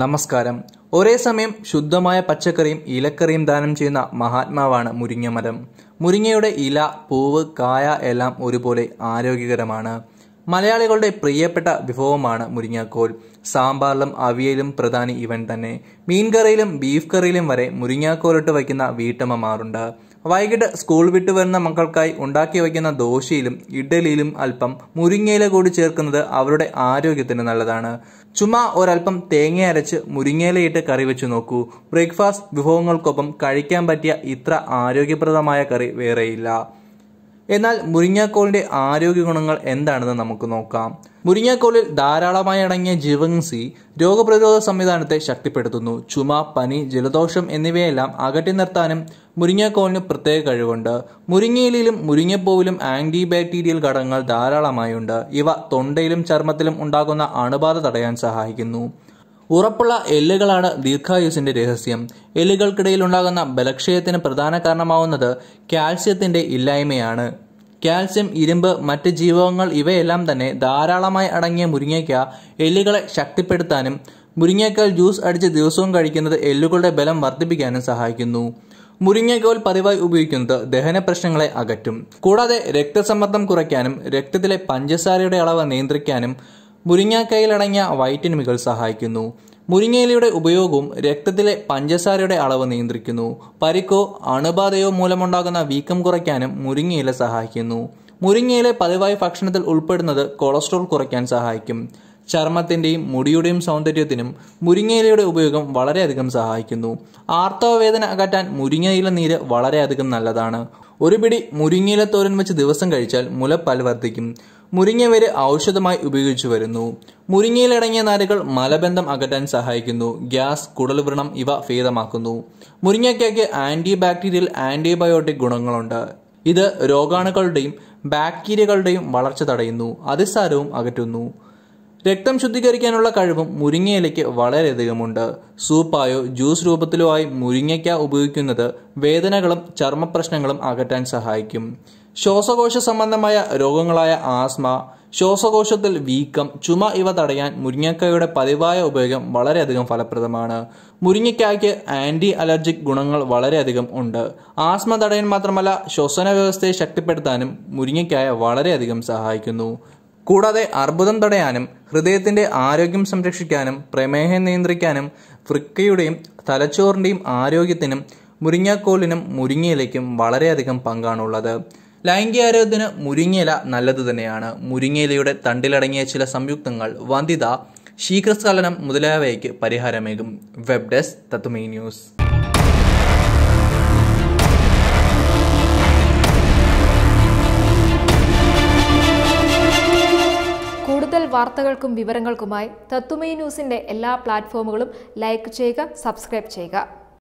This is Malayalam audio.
നമസ്കാരം ഒരേ സമയം ശുദ്ധമായ പച്ചക്കറിയും ഇലക്കറിയും ദാനം ചെയ്യുന്ന മഹാത്മാവാണ് മുരിങ്ങമരം മുരിങ്ങയുടെ ഇല പൂവ് കായ എല്ലാം ഒരുപോലെ ആരോഗ്യകരമാണ് മലയാളികളുടെ പ്രിയപ്പെട്ട വിഭവമാണ് മുരിങ്ങാക്കോൽ സാമ്പാറിലും അവിയലും പ്രധാന ഇവൻ തന്നെ മീൻകറിയിലും ബീഫ് കറിയിലും വരെ മുരിങ്ങാക്കോലിട്ട് വയ്ക്കുന്ന വീട്ടമ്മമാറുണ്ട് വൈകിട്ട് സ്കൂൾ വിട്ടു വരുന്ന മക്കൾക്കായി ഉണ്ടാക്കി വയ്ക്കുന്ന ദോശയിലും ഇഡ്ഡലിയിലും അല്പം മുരിങ്ങയില കൂടി ചേർക്കുന്നത് അവരുടെ ആരോഗ്യത്തിന് നല്ലതാണ് ചുമ ഒരല്പം തേങ്ങ അരച്ച് മുരിങ്ങയിലയിട്ട് കറി വെച്ചു നോക്കൂ ബ്രേക്ക്ഫാസ്റ്റ് വിഭവങ്ങൾക്കൊപ്പം കഴിക്കാൻ പറ്റിയ ഇത്ര ആരോഗ്യപ്രദമായ കറി വേറെയില്ല എന്നാൽ മുരിങ്ങാക്കോളിന്റെ ആരോഗ്യ ഗുണങ്ങൾ എന്താണെന്ന് നമുക്ക് നോക്കാം മുരിങ്ങാക്കോളിൽ ധാരാളമായി അടങ്ങിയ ജീവകം സി രോഗപ്രതിരോധ സംവിധാനത്തെ ശക്തിപ്പെടുത്തുന്നു ചുമ പനി ജലദോഷം എന്നിവയെല്ലാം അകറ്റി നിർത്താനും മുരിങ്ങാക്കോളിന് പ്രത്യേക കഴിവുണ്ട് മുരിങ്ങയിലും മുരിങ്ങപ്പൂവിലും ആന്റിബാക്ടീരിയൽ ഘടകങ്ങൾ ധാരാളമായുണ്ട് ഇവ തൊണ്ടയിലും ചർമ്മത്തിലും ഉണ്ടാകുന്ന അണുബാധ തടയാൻ സഹായിക്കുന്നു ഉറപ്പുള്ള എല്ലുകളാണ് ദീർഘായുസിന്റെ രഹസ്യം എല്ലുകൾക്കിടയിൽ ഉണ്ടാകുന്ന ബലക്ഷയത്തിന് പ്രധാന കാരണമാവുന്നത് കാൽസ്യത്തിന്റെ ഇല്ലായ്മയാണ് കാൽസ്യം ഇരുമ്പ് മറ്റ് ജീവകങ്ങൾ ഇവയെല്ലാം തന്നെ ധാരാളമായി അടങ്ങിയ മുരിങ്ങയ്ക്ക എല്ലുകളെ ശക്തിപ്പെടുത്താനും മുരിങ്ങയ്ക്കാൽ ജ്യൂസ് അടിച്ച് ദിവസവും കഴിക്കുന്നത് എല്ലുകളുടെ ബലം വർദ്ധിപ്പിക്കാനും സഹായിക്കുന്നു മുരിങ്ങയ്ക്കോൽ പതിവായി ഉപയോഗിക്കുന്നത് ദഹന പ്രശ്നങ്ങളെ അകറ്റും കൂടാതെ രക്തസമ്മർദ്ദം കുറയ്ക്കാനും രക്തത്തിലെ പഞ്ചസാരയുടെ അളവ് നിയന്ത്രിക്കാനും മുരിങ്ങാക്കയിലടങ്ങിയ വൈറ്റമിനുകൾ സഹായിക്കുന്നു മുരിങ്ങയിലയുടെ ഉപയോഗവും രക്തത്തിലെ പഞ്ചസാരയുടെ അളവ് നിയന്ത്രിക്കുന്നു പരിക്കോ അണുബാധയോ മൂലമുണ്ടാകുന്ന വീക്കം കുറയ്ക്കാനും മുരിങ്ങയില സഹായിക്കുന്നു മുരിങ്ങയില പതിവായി ഭക്ഷണത്തിൽ ഉൾപ്പെടുന്നത് കൊളസ്ട്രോൾ കുറയ്ക്കാൻ സഹായിക്കും ചർമ്മത്തിന്റെയും മുടിയുടെയും സൗന്ദര്യത്തിനും മുരിങ്ങയിലയുടെ ഉപയോഗം വളരെയധികം സഹായിക്കുന്നു ആർത്തവവേദന അകറ്റാൻ മുരിങ്ങയില നീര് വളരെയധികം നല്ലതാണ് ഒരു പിടി മുരിങ്ങയില തോരൻ വെച്ച് ദിവസം കഴിച്ചാൽ മുലപ്പാൽ വർദ്ധിക്കും മുരിങ്ങവേര് ഔഷധമായി ഉപയോഗിച്ചു വരുന്നു മുരിങ്ങയിലടങ്ങിയ നാരുകൾ മലബന്ധം അകറ്റാൻ സഹായിക്കുന്നു ഗ്യാസ് കുടൽവ്രണം ഇവ ഭേദമാക്കുന്നു മുരിങ്ങയ്ക്കയ്ക്ക് ആന്റി ബാക്ടീരിയൽ ആന്റിബയോട്ടിക് ഗുണങ്ങളുണ്ട് ഇത് രോഗാണുക്കളുടെയും ബാക്ടീരിയകളുടെയും വളർച്ച തടയുന്നു അതിസാരവും അകറ്റുന്നു രക്തം ശുദ്ധീകരിക്കാനുള്ള കഴിവും മുരിങ്ങയിലയ്ക്ക് വളരെയധികമുണ്ട് സൂപ്പായോ ജ്യൂസ് രൂപത്തിലോ ആയി മുരിങ്ങയ്ക്ക ഉപയോഗിക്കുന്നത് വേദനകളും ചർമ്മപ്രശ്നങ്ങളും അകറ്റാൻ സഹായിക്കും ശ്വാസകോശ സംബന്ധമായ രോഗങ്ങളായ ആസ്മ ശ്വാസകോശത്തിൽ വീക്കം ചുമ ഇവ തടയാൻ മുരിങ്ങക്കായുടെ പതിവായ ഉപയോഗം വളരെയധികം ഫലപ്രദമാണ് മുരിങ്ങക്കായ്ക്ക് ആൻറ്റി അലർജിക് ഗുണങ്ങൾ വളരെയധികം ഉണ്ട് ആസ്മ തടയാൻ മാത്രമല്ല ശ്വസന വ്യവസ്ഥയെ ശക്തിപ്പെടുത്താനും മുരിങ്ങക്കായ വളരെയധികം സഹായിക്കുന്നു കൂടാതെ അർബുദം തടയാനും ഹൃദയത്തിൻ്റെ ആരോഗ്യം സംരക്ഷിക്കാനും പ്രമേഹം നിയന്ത്രിക്കാനും വൃക്കയുടെയും തലച്ചോറിൻ്റെയും ആരോഗ്യത്തിനും മുരിങ്ങാക്കോലിനും മുരിങ്ങയിലേക്കും വളരെയധികം പങ്കാണുള്ളത് ലൈംഗിക ആരോഗ്യത്തിന് മുരിങ്ങയില നല്ലത് തന്നെയാണ് മുരിങ്ങയിലയുടെ തണ്ടിലടങ്ങിയ ചില സംയുക്തങ്ങൾ വന്ധ്യത ശീഘ്രസ്ഖലനം മുതലായവയ്ക്ക് പരിഹാരമേകും വെബ് ഡെസ്ക് തത്വമീ ന്യൂസ് കൂടുതൽ വാർത്തകൾക്കും വിവരങ്ങൾക്കുമായി എല്ലാ പ്ലാറ്റ്ഫോമുകളും ലൈക്ക് ചെയ്യുക സബ്സ്ക്രൈബ് ചെയ്യുക